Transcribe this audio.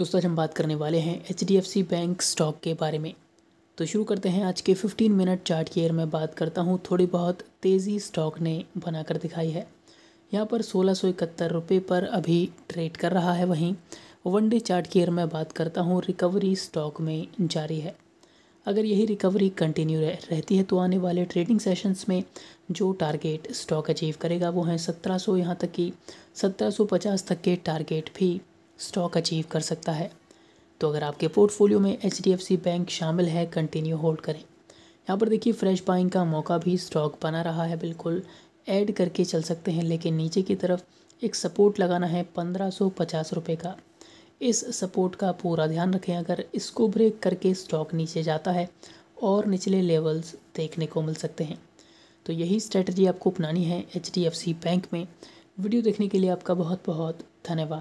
दोस्तों आज हम बात करने वाले हैं एच बैंक स्टॉक के बारे में तो शुरू करते हैं आज के 15 मिनट चार्ट की एयर में बात करता हूँ थोड़ी बहुत तेज़ी स्टॉक ने बनाकर दिखाई है यहाँ पर सोलह सौ इकहत्तर रुपये पर अभी ट्रेड कर रहा है वहीं वन डे चार्ट की एयर में बात करता हूँ रिकवरी स्टॉक में जारी है अगर यही रिकवरी कंटिन्यू रह, रहती है तो आने वाले ट्रेडिंग सेशंस में जो टारगेट स्टॉक अचीव करेगा वो है सौ यहाँ तक कि पचास तक के टारगेट भी स्टॉक अचीव कर सकता है तो अगर आपके पोर्टफोलियो में एच बैंक शामिल है कंटिन्यू होल्ड करें यहाँ पर देखिए फ्रेश बाइंग का मौका भी स्टॉक बना रहा है बिल्कुल ऐड करके चल सकते हैं लेकिन नीचे की तरफ एक सपोर्ट लगाना है पंद्रह सौ पचास रुपये का इस सपोर्ट का पूरा ध्यान रखें अगर इसको ब्रेक करके स्टॉक नीचे जाता है और निचले लेवल्स देखने को मिल सकते हैं तो यही स्ट्रेटजी आपको अपनानी है एच बैंक में वीडियो देखने के लिए आपका बहुत बहुत धन्यवाद